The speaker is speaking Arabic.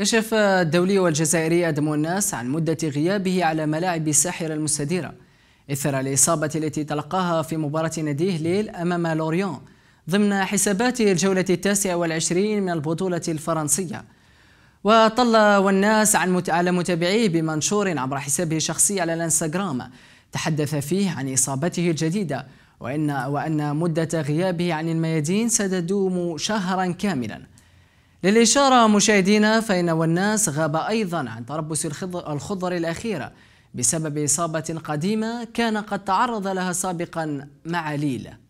كشف الدولي والجزائري أدم الناس عن مدة غيابه على ملاعب الساحرة المستديرة إثر الإصابة التي تلقاها في مباراة ناديه ليل أمام لوريون ضمن حسابات الجولة التاسعة والعشرين من البطولة الفرنسية وطل والناس عن على متابعيه بمنشور عبر حسابه الشخصي على الانستغرام تحدث فيه عن إصابته الجديدة وأن, وأن مدة غيابه عن الميادين ستدوم شهرا كاملا للإشارة مشاهدينا فإن والناس غاب أيضا عن تربص الخضر الأخيرة بسبب إصابة قديمة كان قد تعرض لها سابقا مع ليلة